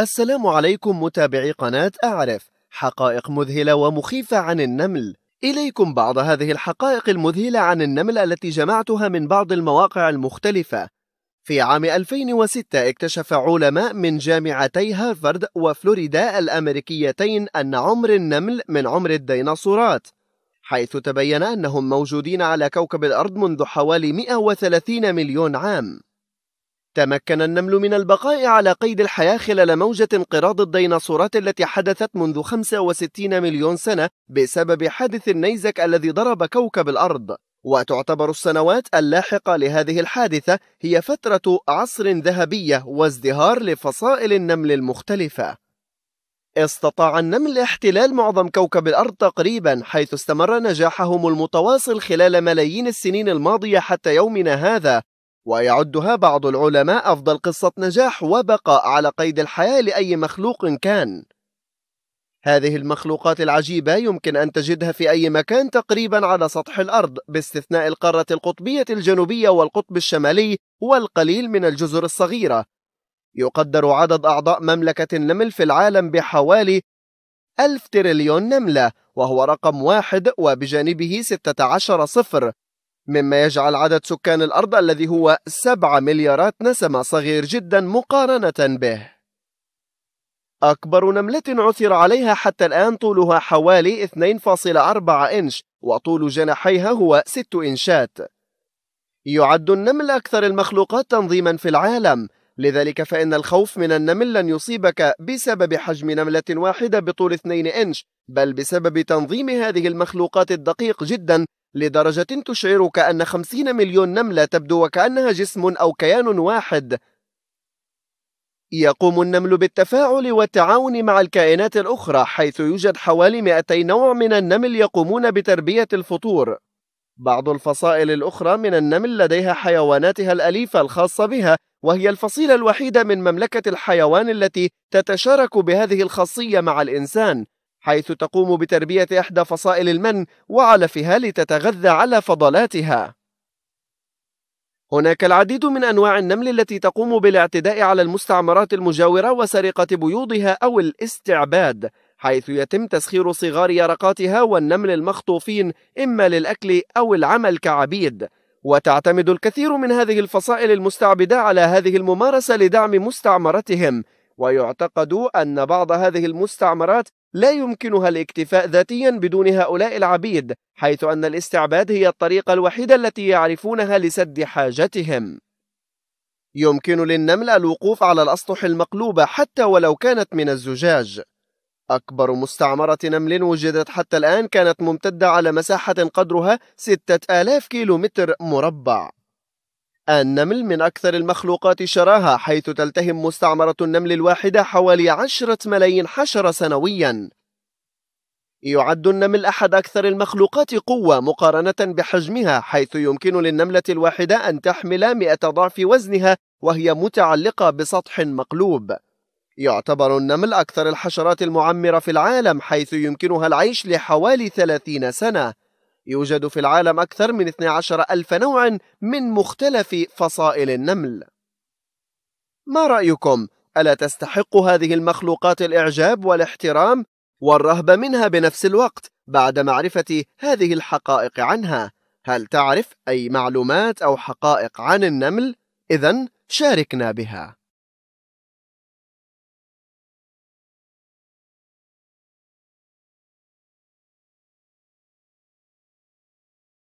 السلام عليكم متابعي قناة أعرف حقائق مذهلة ومخيفة عن النمل إليكم بعض هذه الحقائق المذهلة عن النمل التي جمعتها من بعض المواقع المختلفة في عام 2006 اكتشف علماء من جامعتي هارفارد وفلوريدا الأمريكيتين أن عمر النمل من عمر الديناصورات حيث تبين أنهم موجودين على كوكب الأرض منذ حوالي 130 مليون عام تمكن النمل من البقاء على قيد الحياة خلال موجة انقراض الديناصورات التي حدثت منذ 65 مليون سنة بسبب حادث النيزك الذي ضرب كوكب الأرض وتعتبر السنوات اللاحقة لهذه الحادثة هي فترة عصر ذهبية وازدهار لفصائل النمل المختلفة استطاع النمل احتلال معظم كوكب الأرض تقريبا حيث استمر نجاحهم المتواصل خلال ملايين السنين الماضية حتى يومنا هذا ويعدها بعض العلماء أفضل قصة نجاح وبقاء على قيد الحياة لأي مخلوق كان هذه المخلوقات العجيبة يمكن أن تجدها في أي مكان تقريبا على سطح الأرض باستثناء القارة القطبية الجنوبية والقطب الشمالي والقليل من الجزر الصغيرة يقدر عدد أعضاء مملكة النمل في العالم بحوالي ألف تريليون نملة وهو رقم واحد وبجانبه 16 صفر مما يجعل عدد سكان الأرض الذي هو 7 مليارات نسمة صغير جدا مقارنة به أكبر نملة عثر عليها حتى الآن طولها حوالي 2.4 إنش وطول جناحيها هو 6 إنشات يعد النمل أكثر المخلوقات تنظيما في العالم لذلك فإن الخوف من النمل لن يصيبك بسبب حجم نملة واحدة بطول 2 إنش بل بسبب تنظيم هذه المخلوقات الدقيق جدا لدرجة تشعرك أن 50 مليون نملة تبدو وكأنها جسم أو كيان واحد يقوم النمل بالتفاعل والتعاون مع الكائنات الأخرى حيث يوجد حوالي 200 نوع من النمل يقومون بتربية الفطور بعض الفصائل الأخرى من النمل لديها حيواناتها الأليفة الخاصة بها وهي الفصيلة الوحيدة من مملكة الحيوان التي تتشارك بهذه الخاصية مع الإنسان حيث تقوم بتربية إحدى فصائل المن وعلفها لتتغذى على فضلاتها هناك العديد من أنواع النمل التي تقوم بالاعتداء على المستعمرات المجاورة وسرقة بيوضها أو الاستعباد حيث يتم تسخير صغار يرقاتها والنمل المخطوفين إما للأكل أو العمل كعبيد وتعتمد الكثير من هذه الفصائل المستعبدة على هذه الممارسة لدعم مستعمرتهم ويعتقد أن بعض هذه المستعمرات لا يمكنها الاكتفاء ذاتيا بدون هؤلاء العبيد حيث أن الاستعباد هي الطريقة الوحيدة التي يعرفونها لسد حاجتهم يمكن للنمل الوقوف على الأسطح المقلوبة حتى ولو كانت من الزجاج أكبر مستعمرة نمل وجدت حتى الآن كانت ممتدة على مساحة قدرها 6000 كيلومتر مربع النمل من أكثر المخلوقات شراهة حيث تلتهم مستعمرة النمل الواحدة حوالي عشرة ملايين حشرة سنوياً يعد النمل أحد أكثر المخلوقات قوة مقارنة بحجمها حيث يمكن للنملة الواحدة أن تحمل 100 ضعف وزنها وهي متعلقة بسطح مقلوب يعتبر النمل أكثر الحشرات المعمرة في العالم حيث يمكنها العيش لحوالي 30 سنة يوجد في العالم أكثر من 12 ألف نوع من مختلف فصائل النمل ما رأيكم؟ ألا تستحق هذه المخلوقات الإعجاب والاحترام والرهبة منها بنفس الوقت بعد معرفة هذه الحقائق عنها؟ هل تعرف أي معلومات أو حقائق عن النمل؟ إذا شاركنا بها